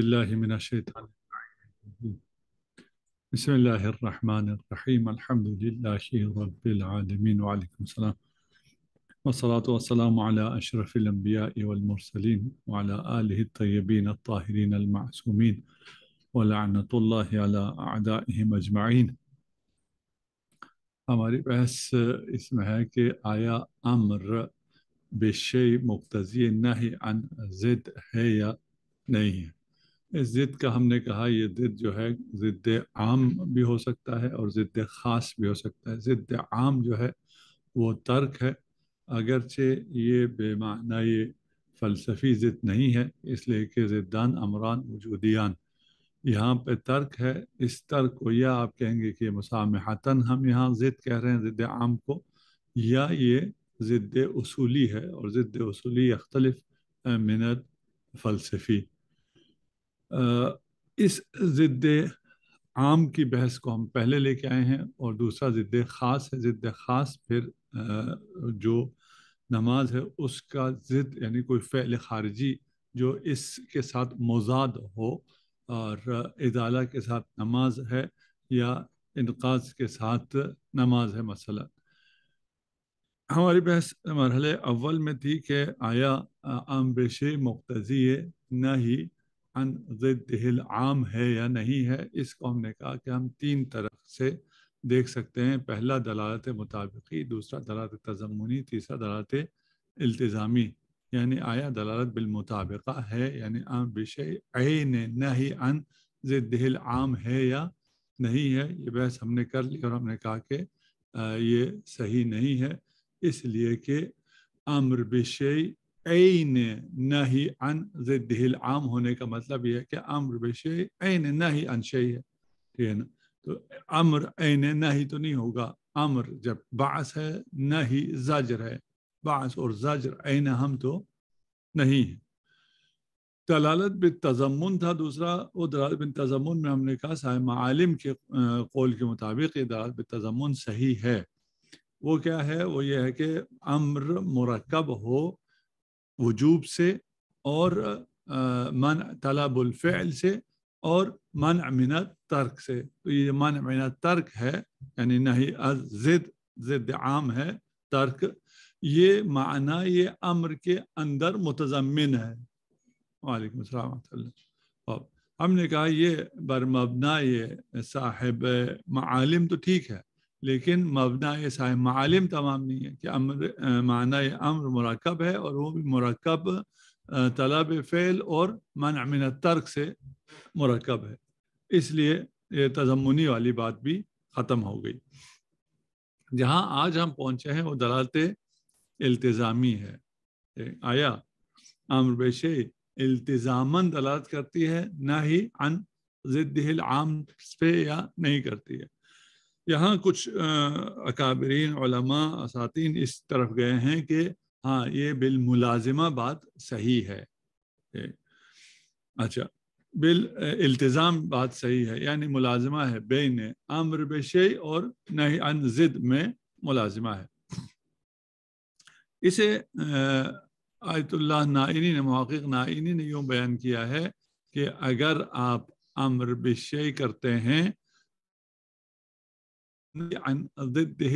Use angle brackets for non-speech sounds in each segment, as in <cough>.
بالله من الشيطان بسم الله الرحمن الرحيم الحمد لله رب العالمين وعليكم السلام والصلاة والسلام على أشرف الأنبياء والمرسلين وعلى آله الطيبين الطاهرين المعصومين ولعنة الله على أعدائهم أجمعين أمر بس اسمها है कि आया अम्र बेशे मुख्तजी नहीं अन जिद है اس ضد کا ہم نے کہا یہ ضد جو ہے ضد عام بھی ہو سکتا ہے اور ضد خاص بھی ہو سکتا ہے ضد عام جو ہے وہ ترک ہے اگرچہ یہ بے معنی یہ فلسفی ضد نہیں ہے اس لیے کہ ضدان امران وجودیان یہاں پہ ترک ہے اس ترک کو یا آپ کہیں گے کہ مسامحتاً ہم یہاں ضد کہہ رہے ہیں ضد عام کو یا یہ ضد اصولی ہے اور ضد اصولی اختلف منت فلسفی اس ضد عام کی بحث کو ہم پہلے لے کے آئے ہیں اور دوسرا ضد خاص ہے ضد خاص پھر جو نماز ہے اس کا ضد یعنی کوئی فعل خارجی جو اس کے ساتھ موزاد ہو اور ادالہ کے ساتھ نماز ہے یا انقاذ کے ساتھ نماز ہے مثلا ہماری بحث مرحلے اول میں تھی کہ آیا عام بیشے مقتضی ہے نہ ہی ان عام ہے یا نہیں ہے اس کو ہم نے کہا کہ ہم تین طرف سے دیکھ سکتے ہیں پہلا دلالت مطابقی دوسرا دلالت تضمنی تیسرا دلالت التظامی یعنی آیا دلالت بالمطابقہ ہے یعنی عام عین عی ان عام ہے یا نہیں ہے یہ بحث ہم نے کر لی اور ہم نے کہا کہ یہ صحیح نہیں ہے اس لیے کہ امر بشئی نہ ہی ان دل عام ہونے کا مطلب یہ ہے کہ امر بے شی عن نہ ہی انشی ہے نا تو امر عین نہ ہی تو نہیں ہوگا امر جب باعث ہے نہ ہی زجر ہے باعث اور عین ہم تو نہیں ہے دلالت بن تضمن تھا دوسرا وہ دلالت بن تضمن میں ہم نے کہا صاحب عالم کے قول کے مطابق یہ دلالت بن تضمن صحیح ہے وہ کیا ہے وہ یہ ہے کہ امر مرکب ہو وجوب سے اور من طلب الفعل سے اور من امینت ترک سے تو یہ من امینت ترک ہے یعنی نہیں ضد عام ہے ترک یہ معنی یہ امر کے اندر متضمن ہے وعلیکم السلام و اللہ ہم نے کہا یہ برمبنا یہ صاحب معالم تو ٹھیک ہے لیکن مبنا سائے معالم تمام نہیں ہے کہ امر معنی امر مرکب ہے اور وہ بھی مرکب طلب فعل اور من ترک سے مرکب ہے اس لیے یہ تضمنی والی بات بھی ختم ہو گئی جہاں آج ہم پہنچے ہیں وہ دلالت التظامی ہے آیا امر بیش التظام دلالت کرتی ہے نہ ہی ضد العام پہ یا نہیں کرتی ہے یہاں کچھ اکابرین علماء اساتین اس طرف گئے ہیں کہ ہاں یہ بالملازمہ بات صحیح ہے اچھا بال التظام بات صحیح ہے یعنی ملازمہ ہے بین امر بشی اور میں ملازمہ ہے اسے آیت اللہ نائنی نے محقق نائینی نے یوں بیان کیا ہے کہ اگر آپ امر بشی کرتے ہیں عن ضده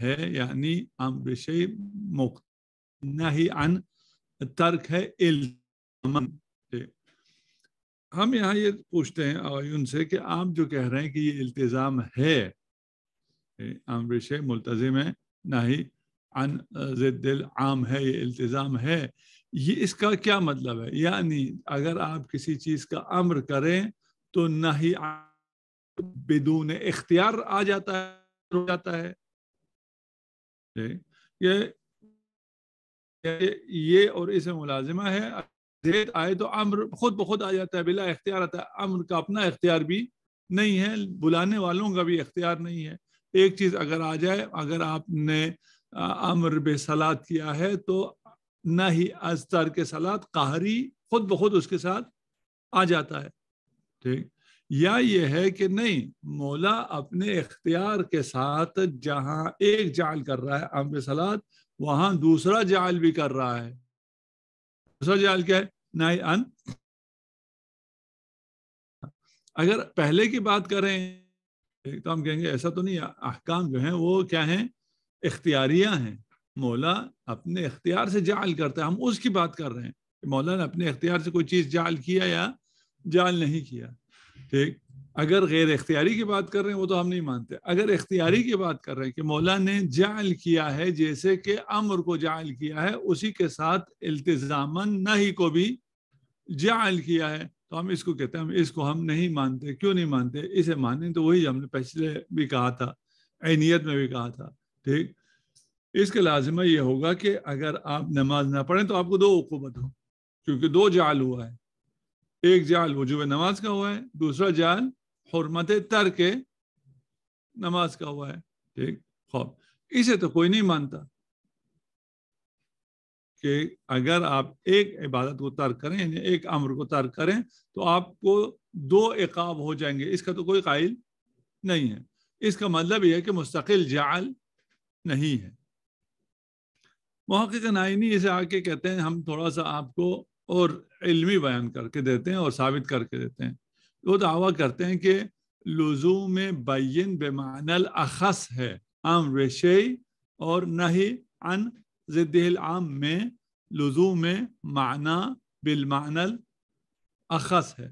ہے یعنی امر شی مخت نہی عن ترک ہے الزامن ہم یہاں یہ پوچھتے ہیں آئین سے کہ آپ جو کہہ رہے ہیں کہ یہ التزام ہے امر شی ملتظم ہے نہی عن ضد العام ہے یہ التزام ہے یہ اس کا کیا مطلب ہے یعنی اگر آپ کسی چیز کا امر کریں تو نہیں بدون اختیار آ جاتا ہے ہو جاتا ہے جی، یہ یہ اور اسے ملازمہ ہے زید آئے تو امر خود بخود آ جاتا ہے بلا اختیار آتا ہے امر کا اپنا اختیار بھی نہیں ہے بلانے والوں کا بھی اختیار نہیں ہے ایک چیز اگر آ جائے اگر آپ نے امر بے سلاد کیا ہے تو نہ ہی ازتر کے سلاد قہری خود بخود اس کے ساتھ آ جاتا ہے ٹھیک یا یہ ہے کہ نہیں مولا اپنے اختیار کے ساتھ جہاں ایک جعل کر رہا ہے اب سلاد وہاں دوسرا جعل بھی کر رہا ہے دوسرا جعل کیا ہے ان اگر پہلے کی بات کریں تو ہم کہیں گے ایسا تو نہیں احکام جو ہیں وہ کیا ہیں اختیاریاں ہیں مولا اپنے اختیار سے جعل کرتا ہے ہم اس کی بات کر رہے ہیں مولا نے اپنے اختیار سے کوئی چیز جعل کیا یا جعل نہیں کیا ٹھیک اگر غیر اختیاری کی بات کر رہے ہیں وہ تو ہم نہیں مانتے اگر اختیاری کی بات کر رہے ہیں کہ مولا نے جعل کیا ہے جیسے کہ امر کو جعل کیا ہے اسی کے ساتھ التزامن نہ ہی کو بھی جعل کیا ہے تو ہم اس کو کہتے ہیں ہم اس کو ہم نہیں مانتے کیوں نہیں مانتے اسے مانیں تو وہی ہم نے پچھلے بھی کہا تھا عینیت میں بھی کہا تھا ٹھیک اس کے لازمہ یہ ہوگا کہ اگر آپ نماز نہ پڑھیں تو آپ کو دو عقوبت ہو کیونکہ دو جعل ہوا ہے ایک جال وجوب نماز کا ہوا ہے دوسرا جال حرمت تر کے نماز کا ہوا ہے ٹھیک خوب اسے تو کوئی نہیں مانتا کہ اگر آپ ایک عبادت کو ترک کریں یعنی ایک امر کو ترک کریں تو آپ کو دو عقاب ہو جائیں گے اس کا تو کوئی قائل نہیں ہے اس کا مطلب یہ ہے کہ مستقل جعل نہیں ہے محقق نائنی اسے آ کے کہتے ہیں ہم تھوڑا سا آپ کو اور علمی بیان کر کے دیتے ہیں اور ثابت کر کے دیتے ہیں وہ دعویٰ کرتے ہیں کہ لزوم بین الاخص ہے عام اور نہی عن العام میں لزوم معنی بالمعن الاخص ہے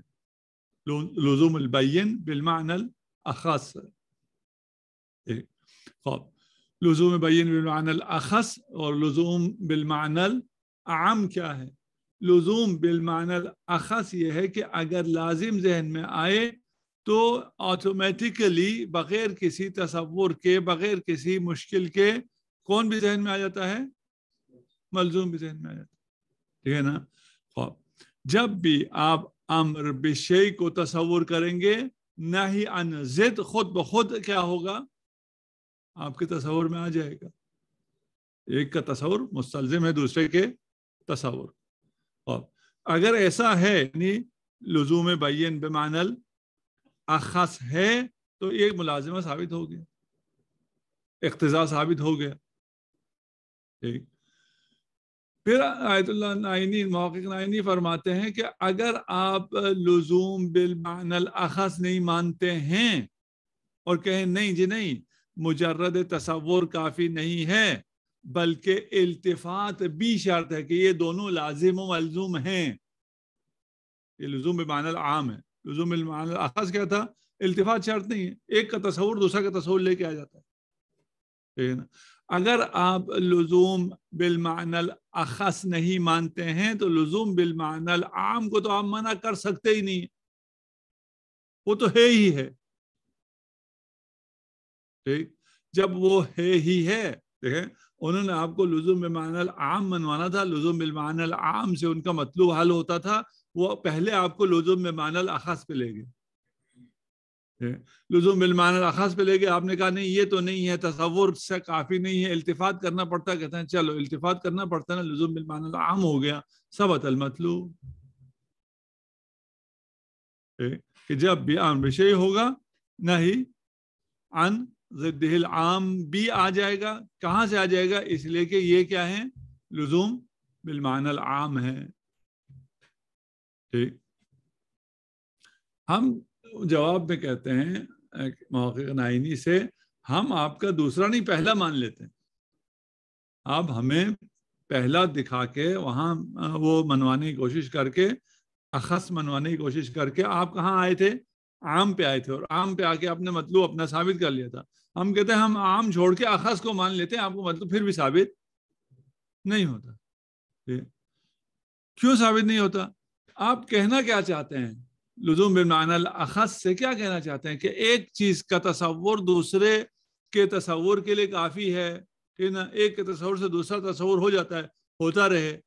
البین ملبین الاخص ہے خوب لزوم بین بالمعن الاخص اور لزوم بالمعن العام کیا ہے لزوم بالمعنی الاخص یہ ہے کہ اگر لازم ذہن میں آئے تو آٹومیٹیکلی بغیر کسی تصور کے بغیر کسی مشکل کے کون بھی ذہن میں آ جاتا ہے ملزوم بھی ذہن میں آ ٹھیک ہے نا خواب جب بھی آپ امر بشی کو تصور کریں گے نہ ہی اند خود بخود کیا ہوگا آپ کے تصور میں آ جائے گا ایک کا تصور مستلزم ہے دوسرے کے تصور اگر ایسا ہے یعنی لزوم بین بانل اخص ہے تو ایک ملازمہ ثابت ہو گیا اقتضا ثابت ہو گیا ٹھیک پھر آیت اللہ نائنی موقع نائنی فرماتے ہیں کہ اگر آپ لزوم بالمعنی الاخص نہیں مانتے ہیں اور کہیں نہیں جی نہیں مجرد تصور کافی نہیں ہے بلکہ التفات بھی شرط ہے کہ یہ دونوں لازم و ملزوم ہیں یہ لزوم بمعنی العام ہے لزوم بمعنی الخص کیا تھا التفات شرط نہیں ہے ایک کا تصور دوسرا کا تصور لے کے آ جاتا ہے نا اگر آپ لزوم بالمعنی الاخص نہیں مانتے ہیں تو لزوم بالمعنی العام کو تو آپ منع کر سکتے ہی نہیں وہ تو ہے ہی ہے ٹھیک جب وہ ہے ہی ہے دیکھیں انہوں نے آپ کو لزوم بالمعنی العام منوانا تھا لزوم بالمعنی العام سے ان کا مطلوب حل ہوتا تھا وہ پہلے آپ کو لزوم بالمعنی الاخص پہ لے گئے لزوم بالمعنی الاخص پہ لے گئے آپ نے کہا نہیں یہ تو نہیں ہے تصور سے کافی نہیں ہے التفات کرنا پڑتا کہتے ہیں چلو التفات کرنا پڑتا نا لزوم بالمعنی العام ہو گیا سبت المطلوب کہ جب بیان بشئی ہوگا نہیں عن العام بھی آ جائے گا کہاں سے آ جائے گا اس لیے کہ یہ کیا ہے لزوم بالمان العام ہے ٹھیک ہم جواب میں کہتے ہیں محقق نائنی سے ہم آپ کا دوسرا نہیں پہلا مان لیتے ہیں آپ ہمیں پہلا دکھا کے وہاں وہ منوانے کی کوشش کر کے اخص منوانے کی کوشش کر کے آپ کہاں آئے تھے عام پہ آئے تھے اور عام پہ آ کے آپ نے مطلوب اپنا ثابت کر لیا تھا ہم کہتے ہیں ہم عام چھوڑ کے آخاص کو مان لیتے ہیں آپ کو مطلب پھر بھی ثابت نہیں ہوتا جی۔ کیوں ثابت نہیں ہوتا آپ کہنا کیا چاہتے ہیں لزوم معنی الاخص سے کیا کہنا چاہتے ہیں کہ ایک چیز کا تصور دوسرے کے تصور کے لیے کافی ہے ٹھیک ہے نا ایک کے تصور سے دوسرا تصور ہو جاتا ہے ہوتا رہے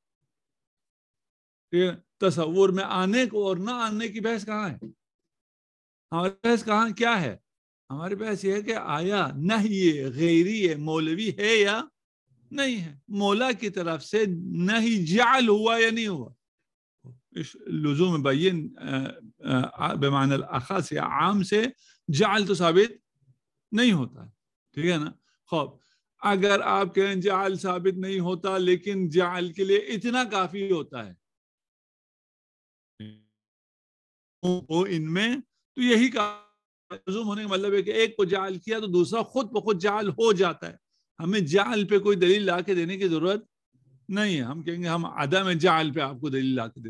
تصور میں آنے کو اور نہ آنے کی بحث کہاں ہے ہمارے پاس کہاں کیا ہے ہمارے پاس یہ ہے کہ آیا نہ یہ غیری مولوی ہے یا نہیں ہے مولا کی طرف سے نہیں جعل ہوا یا نہیں ہوا لزوم الاخص یا عام سے جعل تو ثابت نہیں ہوتا ٹھیک ہے نا خوب اگر آپ کہیں جعل ثابت نہیں ہوتا لیکن جعل کے لیے اتنا کافی ہوتا ہے وہ ان میں تو یہی کہا مطلب ہے کہ ایک کو جال کیا تو دوسرا خود بخود جال ہو جاتا ہے ہمیں جال پہ کوئی دلیل لا کے دینے کی ضرورت نہیں ہے ہم کہیں گے ہم عدم جال پہ آپ کو دلیل لا کے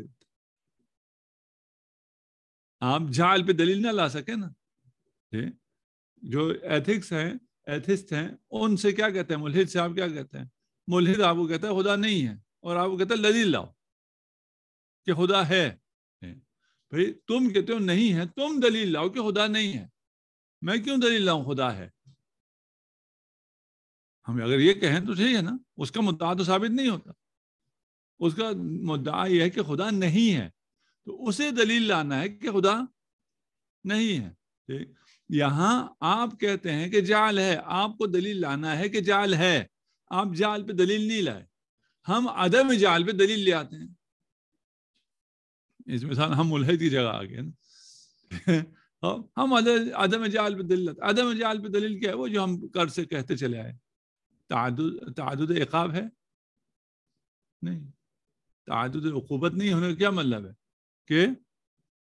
آپ جال پہ دلیل نہ لا سکے نا جی، جو ایتھکس ہیں ایتھسٹ ہیں ان سے کیا کہتے ہیں ملحد سے آپ کیا کہتے ہیں ملحد آپ کو کہتا ہے خدا نہیں ہے اور آپ کو کہتا ہے دلیل لاؤ کہ خدا ہے بھائی تم کہتے ہو نہیں ہے تم دلیل لاؤ کہ خدا نہیں ہے میں کیوں دلیل لاؤں خدا ہے ہم اگر یہ کہیں تو صحیح ہے نا اس کا مدعا تو ثابت نہیں ہوتا اس کا مدعا یہ ہے کہ خدا نہیں ہے تو اسے دلیل لانا ہے کہ خدا نہیں ہے یہاں آپ کہتے ہیں کہ جال ہے آپ کو دلیل لانا ہے کہ جال ہے آپ جال پہ دلیل نہیں لائے ہم عدم جال پہ دلیل لے آتے ہیں اس مثال ہم الحد کی جگہ آ گئے نا <laughs> ہاں، ہم عدم جال پہ دلت عدم جال پہ دلیل کیا ہے وہ جو ہم کر سے کہتے چلے آئے تعدد تعدد عقاب ہے نہیں تعدد عقوبت نہیں ہونے کا کیا مطلب ہے کہ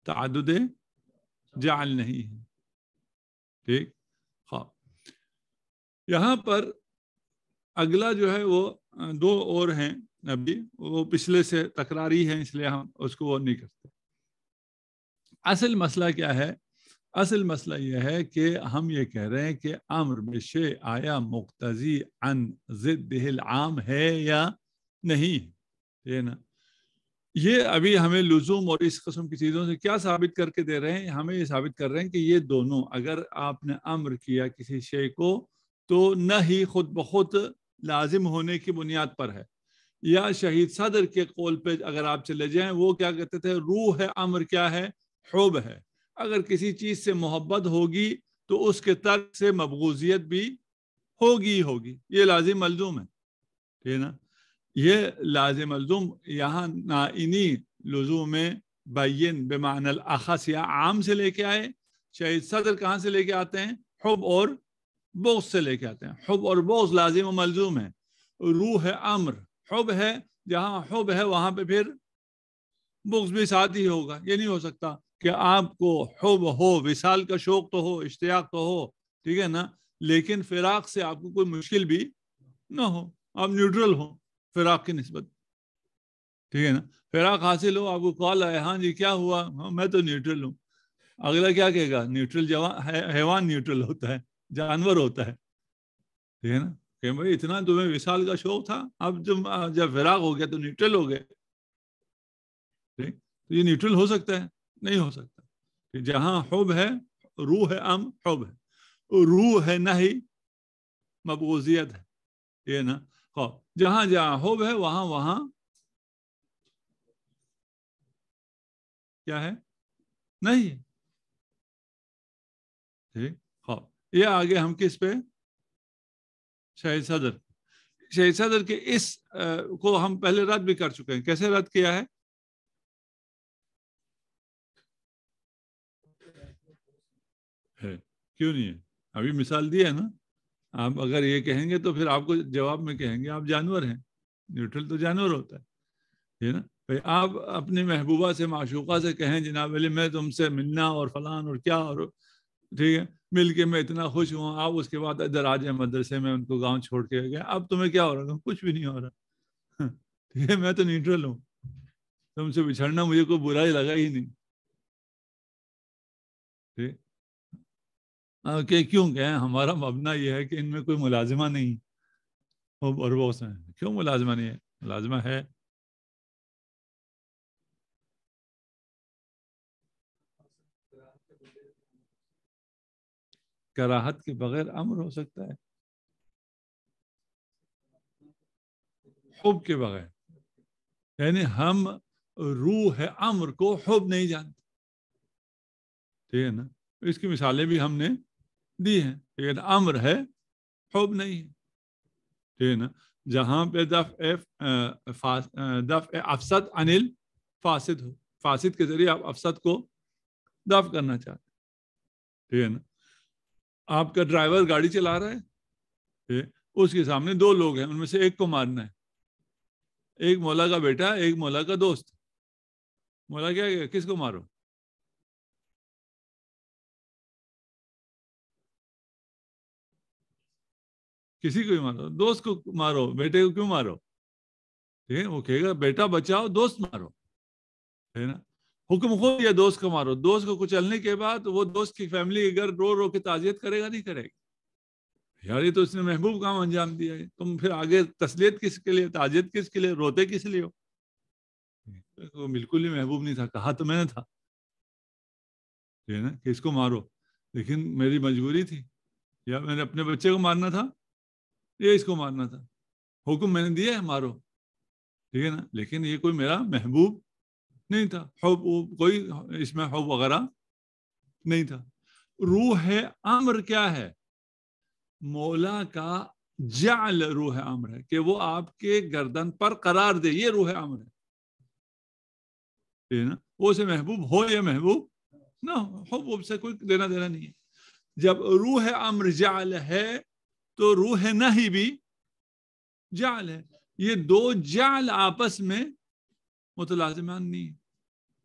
تعدد جعل نہیں ہے ٹھیک ہاں یہاں پر اگلا جو ہے وہ دو اور ہیں ابھی وہ پچھلے سے تکراری ہے اس لیے ہم اس کو وہ نہیں کرتے اصل مسئلہ کیا ہے اصل مسئلہ یہ ہے کہ ہم یہ کہہ رہے ہیں کہ امر میں شے آیا ضد العام ہے یا نہیں یہ نا یہ ابھی ہمیں لزوم اور اس قسم کی چیزوں سے کیا ثابت کر کے دے رہے ہیں ہمیں یہ ثابت کر رہے ہیں کہ یہ دونوں اگر آپ نے امر کیا کسی شے کو تو نہ ہی خود بخود لازم ہونے کی بنیاد پر ہے یا شہید صدر کے قول پہ اگر آپ چلے جائیں وہ کیا کہتے تھے روح ہے امر کیا ہے حب ہے اگر کسی چیز سے محبت ہوگی تو اس کے ترک سے مبغوضیت بھی ہوگی ہوگی یہ لازم ملزوم ہے ٹھیک ہے نا یہ لازم ملزوم یہاں نائنی لزوم بین بمعنی الاخص یا عام سے لے کے آئے شہید صدر کہاں سے لے کے آتے ہیں حب اور بغض سے لے کے آتے ہیں حب اور بغض لازم و ملزوم ہے روح امر حب ہے جہاں حب ہے وہاں پہ پھر بغض بھی ساتھ ہی ہوگا یہ نہیں ہو سکتا کہ آپ کو حب ہو وصال کا شوق تو ہو اشتیاق تو ہو ٹھیک ہے نا لیکن فراق سے آپ کو کوئی مشکل بھی نہ ہو آپ نیوٹرل ہو فراق کی نسبت ٹھیک ہے نا فراق حاصل ہو آپ کو کال آئے ہاں جی کیا ہوا ہاں میں تو نیوٹرل ہوں اگلا کیا کہے گا نیوٹرل جوان حیوان نیوٹرل ہوتا ہے جانور ہوتا ہے ٹھیک ہے نا کہ بھائی اتنا تمہیں کا شوق تھا اب جب جب فراغ ہو گیا تو نیوٹرل ہو گئے ٹھیک یہ نیوٹرل ہو سکتا ہے نہیں ہو سکتا کہ جہاں حب ہے روح ہے ام حب ہے روح ہے نہیں مبغوزیت ہے یہ نہ جہاں جہاں حب ہے وہاں وہاں کیا ہے نہیں یہ آگے ہم کس پہ صدر صدر کے اس کو ہم پہلے رد رد بھی کر چکے ہیں کیسے کیا ہے ہے کیوں نہیں ابھی مثال دی ہے نا آپ اگر یہ کہیں گے تو پھر آپ کو جواب میں کہیں گے آپ جانور ہیں نیوٹرل تو جانور ہوتا ہے نا بھائی آپ اپنی محبوبہ سے معشوقہ سے کہیں جناب علی میں تم سے ملنا اور فلان اور کیا اور ٹھیک ہے مل کے میں اتنا خوش ہوں آپ اس کے بعد ادھر آ جائیں مدرسے میں ان کو گاؤں چھوڑ کے گئے اب تمہیں کیا ہو رہا کچھ بھی نہیں ہو رہا <laughs> ٹھیک ہے میں تو نیوٹرل ہوں تم سے بچھڑنا مجھے کوئی برا ہی لگا ہی نہیں کہ کیوں کہ ہمارا مبنا یہ ہے کہ ان میں کوئی ملازمہ نہیں اور کیوں ملازمہ نہیں ہے ملازمہ ہے کراہت کے بغیر امر ہو سکتا ہے خوب کے بغیر یعنی ہم روح ہے امر کو خوب نہیں جانتے ٹھیک ہے نا اس کی مثالیں بھی ہم نے دی ہیں امر ہے خوب نہیں ہے ٹھیک ہے نا جہاں پہ دف اے دف اے افسد انل فاسد ہو فاسد کے ذریعے آپ افسد کو دف کرنا چاہتے ٹھیک ہے نا آپ کا ڈرائیور گاڑی چلا رہا ہے اس کے سامنے دو لوگ ہیں ان میں سے ایک کو مارنا ہے ایک مولا کا بیٹا ایک مولا کا دوست مولا کیا گیا کس کو مارو کسی کو بھی مارو دوست کو مارو بیٹے کو کیوں مارو ٹھیک وہ گا بیٹا بچاؤ دوست مارو ہے نا حکم خود یا دوست کو مارو دوست کو کچلنے کے بعد وہ دوست کی فیملی اگر رو رو کے تعزیت کرے گا نہیں کرے گا یار یہ تو اس نے محبوب کام انجام دیا ہے تم پھر آگے تسلیت کس کے لیے تعزیت کس کے لیے روتے کس لیے ہو وہ بالکل ہی محبوب نہیں تھا کہا تو میں نے تھا نا کہ اس کو مارو لیکن میری مجبوری تھی یا میں نے اپنے بچے کو مارنا تھا یا اس کو مارنا تھا حکم میں نے دیا ہے مارو ٹھیک ہے نا لیکن یہ کوئی میرا محبوب نہیں تھا حب کوئی اس میں حب وغیرہ نہیں تھا روح ہے امر کیا ہے مولا کا جعل روح امر ہے کہ وہ آپ کے گردن پر قرار دے یہ روح امر ہے نا وہ اسے محبوب ہو یا محبوب نہ حب سے کوئی دینا دینا نہیں ہے جب روح امر جعل ہے تو روح نہ ہی بھی جعل ہے یہ دو جعل آپس میں وہ تو لازمان نہیں ہے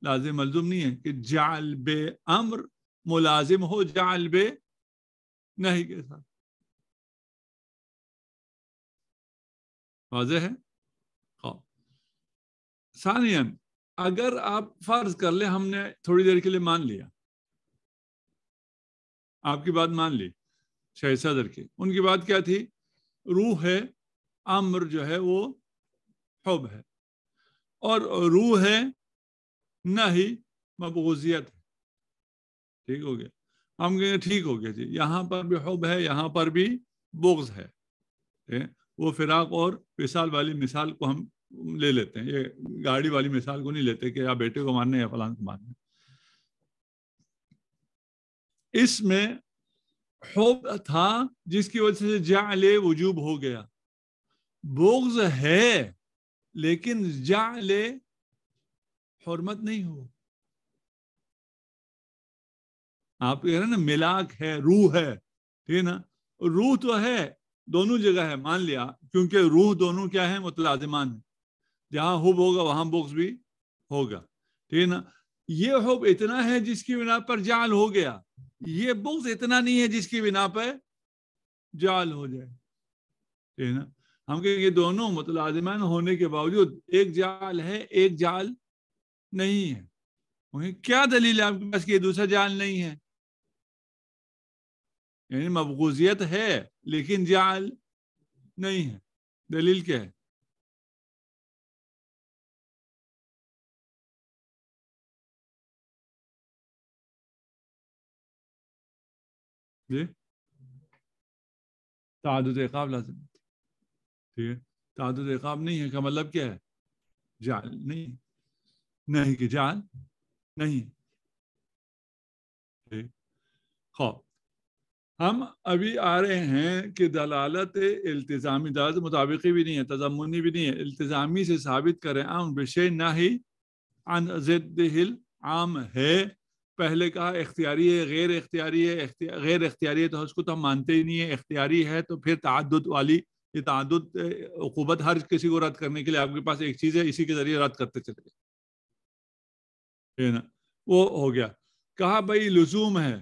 لازم ملزم نہیں ہے کہ جال بے امر ملازم ہو جال بے نہیں ساتھ واضح ہے ثانیا اگر آپ فرض کر لیں ہم نے تھوڑی دیر کے لیے مان لیا آپ کی بات مان لی شہ صدر کی ان کی بات کیا تھی روح ہے امر جو ہے وہ حب ہے اور روح ہے نہ ہی مبغوزیت ہے ٹھیک ہو گیا ہم جی۔ یہاں پر بھی حب ہے یہاں پر بھی بغض ہے وہ فراق اور فصال والی مثال کو ہم لے لیتے ہیں یہ گاڑی والی مثال کو نہیں لیتے کہ یا بیٹے کو ماننے یا فلان کو ماننا اس میں حب تھا جس کی وجہ سے جعل وجوب ہو گیا بغض ہے لیکن لے حرمت نہیں ہو آپ کہہ رہے ہیں نا ملاک ہے روح ہے ٹھیک ہے نا روح تو ہے دونوں جگہ ہے مان لیا کیونکہ روح دونوں کیا ہے متلازمان ہے جہاں حب ہوگا وہاں بغض بھی ہوگا ٹھیک ہے نا یہ حب اتنا ہے جس کی بنا پر جال ہو گیا یہ بغض اتنا نہیں ہے جس کی بنا پر جال ہو جائے ٹھیک ہے نا ہم کہ یہ دونوں متلازمین ہونے کے باوجود ایک جال ہے ایک جال نہیں ہے کیا دلیل ہے آپ کے پاس کہ یہ دوسرا جال نہیں ہے یعنی مفغوزیت ہے لیکن جال نہیں ہے دلیل کیا ہے جی تعدد ہے تعدد نہیں ہے کا مطلب کیا ہے جال نہیں نہیں کہ جال نہیں ہم ابھی آ رہے ہیں کہ دلالت التظامی دلالت مطابقی بھی نہیں ہے تضمنی بھی نہیں ہے التظامی سے ثابت کریں عام بشے نہ ہی ضد ہل عام ہے پہلے کہا اختیاری ہے غیر اختیاری ہے تو اس کو تو ہم مانتے ہی نہیں ہے اختیاری ہے تو پھر تعدد والی یہ تعدد اقوبت ہر کسی کو رد کرنے کے لیے آپ کے پاس ایک چیز ہے اسی کے ذریعے رد کرتے چلے گئے نا وہ ہو گیا کہا بھائی لزوم ہے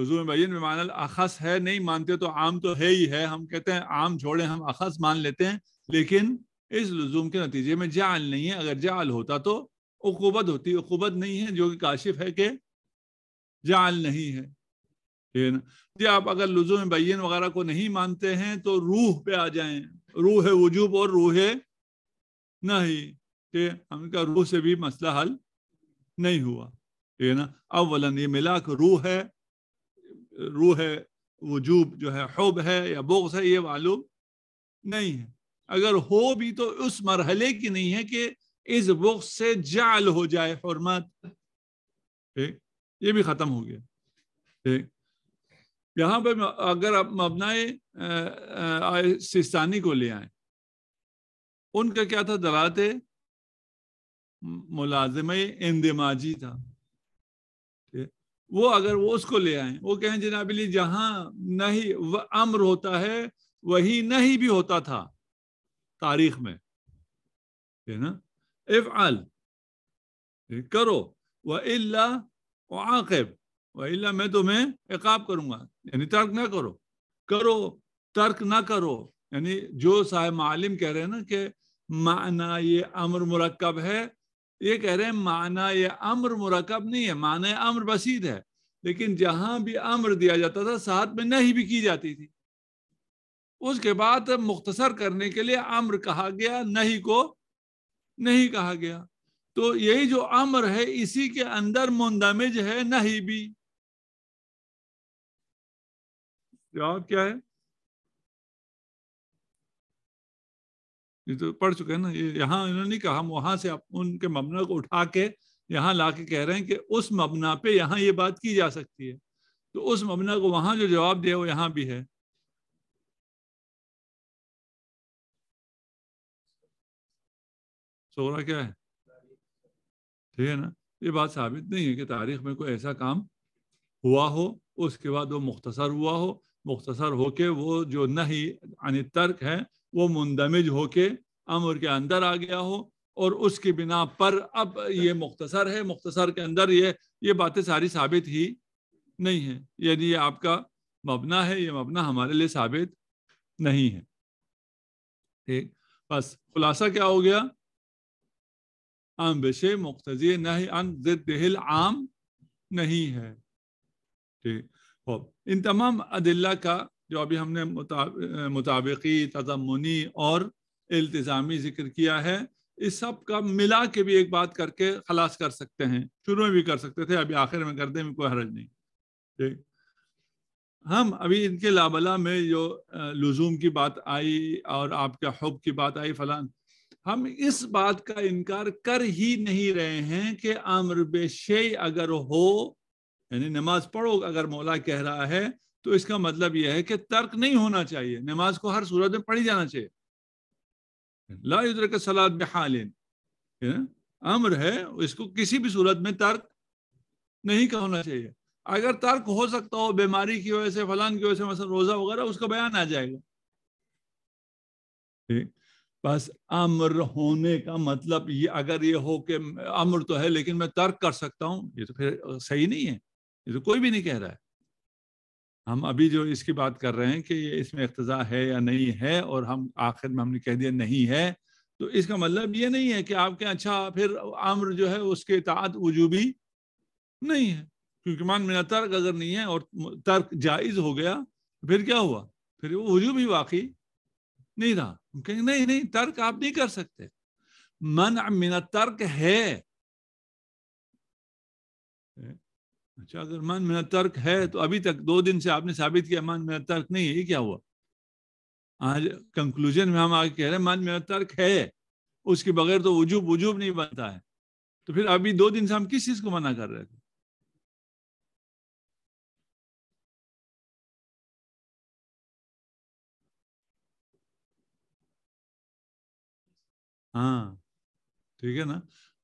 لزوم بھائی الخص ہے نہیں مانتے تو عام تو ہے ہی ہے ہم کہتے ہیں عام چھوڑے ہم اخص مان لیتے ہیں لیکن اس لزوم کے نتیجے میں جعل نہیں ہے اگر جعل ہوتا تو عقوبت ہوتی عقوبت نہیں ہے جو کہ کاشف ہے کہ جعل نہیں ہے ٹھیک ہے نا جی آپ اگر لزو بین وغیرہ کو نہیں مانتے ہیں تو روح پہ آ جائیں روح ہے وجوب اور روح نہیں ٹھیک ہم کا روح سے بھی مسئلہ حل نہیں ہوا ٹھیک ہے نا اب یہ ملاک روح ہے روح ہے وجوب جو ہے حب ہے یا بغض ہے یہ معلوم نہیں ہے اگر ہو بھی تو اس مرحلے کی نہیں ہے کہ اس بغض سے جعل ہو جائے حرمت ٹھیک یہ بھی ختم ہو گیا ٹھیک یہاں پہ اگر آپ مبنا سستانی کو لے آئیں ان کا کیا تھا دلات ملازم اندماجی تھا وہ اگر وہ اس کو لے آئیں وہ کہیں جناب جہاں نہیں امر ہوتا ہے وہی نہیں بھی ہوتا تھا تاریخ میں کرو وہ اللہ عاقب و میں تمہیں عقاب کروں گا یعنی ترک نہ کرو کرو ترک نہ کرو یعنی جو صاحب معالم کہہ رہے ہیں نا کہ معنی یہ امر مرکب ہے یہ کہہ رہے ہیں معنی یہ امر مرکب نہیں ہے معنی امر بسید ہے لیکن جہاں بھی امر دیا جاتا تھا ساتھ میں نہیں بھی کی جاتی تھی اس کے بعد مختصر کرنے کے لیے امر کہا گیا نہیں کو نہیں کہا گیا تو یہی جو امر ہے اسی کے اندر مندمج ہے نہیں بھی جواب کیا ہے یہ تو پڑھ چکے ہیں نا یہاں انہوں نے کہا ہم وہاں سے ان کے مبنا کو اٹھا کے یہاں لا کے کہہ رہے ہیں کہ اس مبنا پہ یہاں یہ بات کی جا سکتی ہے تو اس مبنا کو وہاں جو جواب دیا وہ یہاں بھی ہے سورا کیا ہے ٹھیک ہے نا یہ بات ثابت نہیں ہے کہ تاریخ میں کوئی ایسا کام ہوا ہو اس کے بعد وہ مختصر ہوا ہو مختصر ہو کے وہ جو نہی عن ترک ہے وہ مندمج ہو کے امر کے اندر آ گیا ہو اور اس کی بنا پر اب یہ مختصر ہے مختصر کے اندر یہ یہ باتیں ساری ثابت ہی نہیں ہیں یعنی یہ آپ کا مبنا ہے یہ مبنا ہمارے لیے ثابت نہیں ہے ٹھیک بس خلاصہ کیا ہو گیا بشے نہیں ضد دہل عام نہیں ہے ٹھیک ان تمام عدلہ کا جو ابھی ہم نے مطابقی تضمنی اور ذکر کیا ہے اس سب کا ملا کے بھی ایک بات کر کے خلاص کر سکتے ہیں شروع میں بھی کر سکتے تھے کر آخر میں کوئی حرج نہیں ہم ابھی ان کے لابلا میں جو لزوم کی بات آئی اور آپ کے حب کی بات آئی فلان ہم اس بات کا انکار کر ہی نہیں رہے ہیں کہ امر بے شے اگر ہو یعنی نماز پڑھو اگر مولا کہہ رہا ہے تو اس کا مطلب یہ ہے کہ ترک نہیں ہونا چاہیے نماز کو ہر صورت میں پڑھی جانا چاہیے لا کے سلاد بحال امر ہے اس کو کسی بھی صورت میں ترک نہیں ہونا چاہیے اگر ترک ہو سکتا ہو بیماری کی وجہ سے فلان کی وجہ سے مثلا روزہ وغیرہ اس کا بیان آ جائے گا بس امر ہونے کا مطلب یہ اگر یہ ہو کہ امر تو ہے لیکن میں ترک کر سکتا ہوں یہ تو پھر صحیح نہیں ہے یہ تو کوئی بھی نہیں کہہ رہا ہے ہم ابھی جو اس کی بات کر رہے ہیں کہ یہ اس میں اقتضا ہے یا نہیں ہے اور ہم آخر میں ہم نے کہہ دیا نہیں ہے تو اس کا مطلب یہ نہیں ہے کہ آپ کے اچھا پھر امر جو ہے اس کے اطاعت وجوبی نہیں ہے کیونکہ مان میرا ترک اگر نہیں ہے اور ترک جائز ہو گیا پھر کیا ہوا پھر وہ وجوبی واقعی نہیں رہا کہ نہیں نہیں ترک آپ نہیں کر سکتے من من ترک ہے اچھا اگر من من ترک ہے تو ابھی تک دو دن سے آپ نے ثابت کیا من من ترک نہیں ہے یہ کیا ہوا آج کنکلوژن میں ہم آگے کہہ رہے ہیں من من ترک ہے اس کے بغیر تو وجوب وجوب نہیں بنتا ہے تو پھر ابھی دو دن سے ہم کس چیز کو منع کر رہے تھے ہاں ٹھیک ہے نا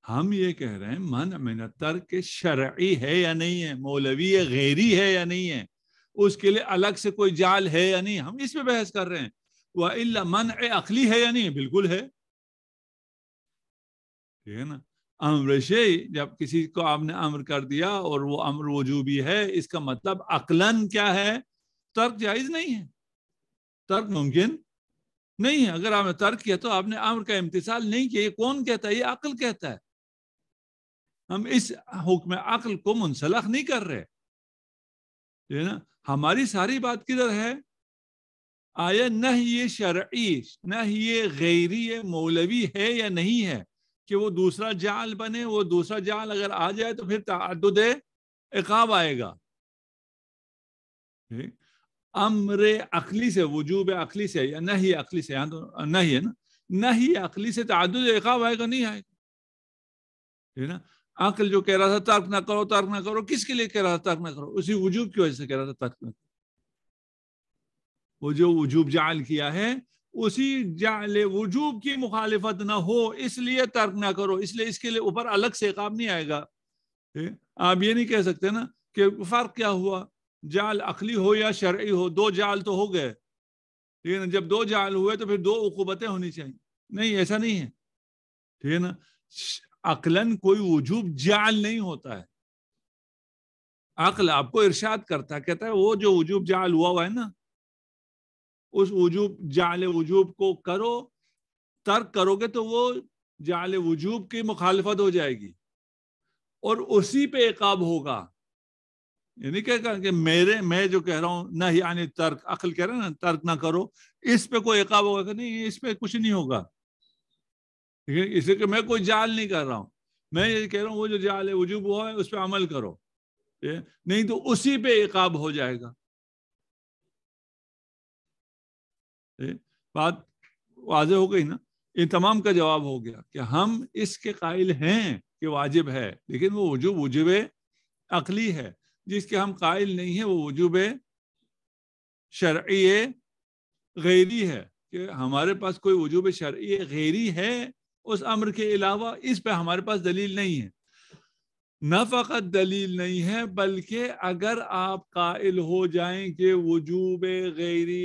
ہم یہ کہہ رہے ہیں من من ترک شرعی ہے یا نہیں ہے مولوی ہے غیری ہے یا نہیں ہے اس کے لیے الگ سے کوئی جال ہے یا نہیں ہم اس پہ بحث کر رہے ہیں وہ اللہ من عقلی ہے یا نہیں بالکل ہے ہے نا شی جب کسی کو آپ نے امر کر دیا اور وہ امر وجوبی ہے اس کا مطلب عقلن کیا ہے ترک جائز نہیں ہے ترک ممکن نہیں ہے اگر آپ نے ترک کیا تو آپ نے امر کا امتسال نہیں کیا یہ کون کہتا ہے یہ عقل کہتا ہے ہم اس حکم عقل کو منسلخ نہیں کر رہے نا ہماری ساری بات کدھر ہے آیا نہ یہ شرعی نہ یہ غیری مولوی ہے یا نہیں ہے کہ وہ دوسرا جال بنے وہ دوسرا جال اگر آ جائے تو پھر تعدد عقاب آئے گا امر عقلی سے وجوب عقلی سے یا نہ ہی عقلی سے نہ ہی ہے نا نہ ہی عقلی سے تعدد عقاب آئے گا نہیں آئے گا نا انکل جو کہہ رہا تھا ترک نہ کرو ترک نہ کرو کس کے لیے کہہ رہا تھا ترک نہ کرو اسی وجوب کی وجہ سے کہہ رہا تھا ترک نہ کرو وہ جو وجوب وجوب جعل جعل کیا ہے اسی کی مخالفت نہ ہو اس لیے ترک نہ کرو اس لیے اس کے لیے اوپر الگ سے عقاب نہیں آئے گا آپ یہ نہیں کہہ سکتے نا کہ فرق کیا ہوا جال اقلی ہو یا شرعی ہو دو جال تو ہو گئے ٹھیک ہے نا جب دو جال ہوئے تو پھر دو عقوبتیں ہونی چاہیے نہیں ایسا نہیں ہے ٹھیک ہے نا کوئی وجوب جعل نہیں ہوتا ہے عقل آپ کو ارشاد کرتا ہے کہتا ہے وہ جو وجوب جعل ہوا ہوا ہے نا اس وجوب جعل وجوب کو کرو ترک کرو گے تو وہ جعل وجوب کی مخالفت ہو جائے گی اور اسی پہ عقاب ہوگا یعنی کہ میرے میں جو کہہ رہا ہوں نہ یعنی ترک عقل کہہ رہا ہے نا ترک نہ کرو اس پہ کوئی ہوگا کہ نہیں اس پہ کچھ نہیں ہوگا لیکن اس لیے کہ میں کوئی جال نہیں کر رہا ہوں میں یہ کہہ رہا ہوں وہ جو جال ہے وجوب ہوا ہے اس پہ عمل کرو نہیں تو اسی پہ عقاب ہو جائے گا بات واضح ہو گئی نا یہ تمام کا جواب ہو گیا کہ ہم اس کے قائل ہیں کہ واجب ہے لیکن وہ وجوب وجوب عقلی ہے جس کے ہم قائل نہیں ہیں وہ وجوب شرعی غیری ہے کہ ہمارے پاس کوئی وجوب شرعی غیری ہے اس امر کے علاوہ اس پہ ہمارے پاس دلیل نہیں ہے نہ فقط دلیل نہیں ہے بلکہ اگر آپ قائل ہو جائیں کہ وجوب غیری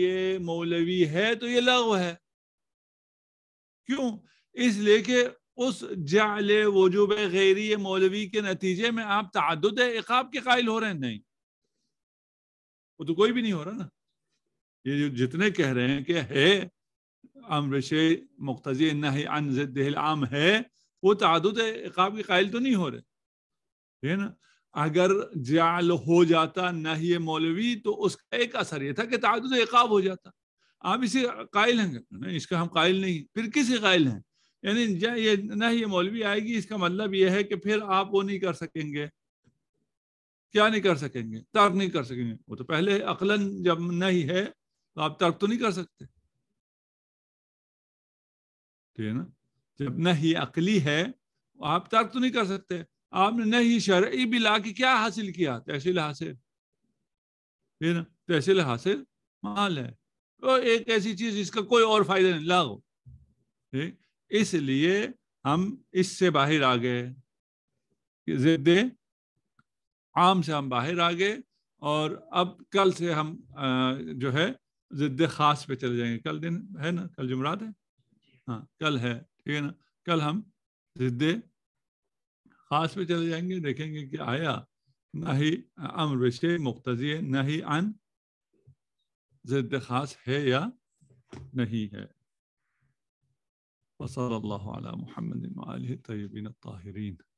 مولوی ہے تو یہ لغو ہے کیوں اس لے کے اس جعل وجوب غیری مولوی کے نتیجے میں آپ تعدد کے قائل ہو رہے ہیں نہیں وہ تو کوئی بھی نہیں ہو رہا نا یہ جتنے کہہ رہے ہیں کہ ہے امرشی مقتضی نہ ہی انج دہل عام ہے وہ تعدد عقاب کے قائل تو نہیں ہو رہے ہے نا اگر جعل ہو جاتا نہ مولوی تو اس کا ایک اثر یہ تھا کہ تعدد عقاب ہو جاتا آپ اسے قائل ہیں اس کا ہم قائل نہیں پھر کسے قائل ہیں یعنی نہ یہ مولوی آئے گی اس کا مطلب یہ ہے کہ پھر آپ وہ نہیں کر سکیں گے کیا نہیں کر سکیں گے ترک نہیں کر سکیں گے وہ تو پہلے عقلاً جب نہیں ہے تو آپ ترک تو نہیں کر سکتے ٹھیک ہے نا جب نہ ہی عقلی ہے آپ ترک تو نہیں کر سکتے آپ نے نہ ہی شرعی بلا کے کیا حاصل کیا تحصیل حاصل ٹھیک ہے نا تحصیل حاصل مال ہے ایک ایسی چیز جس کا کوئی اور فائدہ نہیں لاگو ٹھیک اس لیے ہم اس سے باہر آ گئے عام سے ہم باہر آ گئے اور اب کل سے ہم جو ہے زد خاص پہ چلے جائیں گے کل دن ہے نا کل جمعرات ہے हाँ कल है ठीक है ना कल हम सीधे खास पे चले जाएंगे देखेंगे कि आया नहीं अम्र विषय मुख्तजी नहीं अन जिद खास है या नहीं है وصلى الله على محمد وآله الطيبين الطاهرين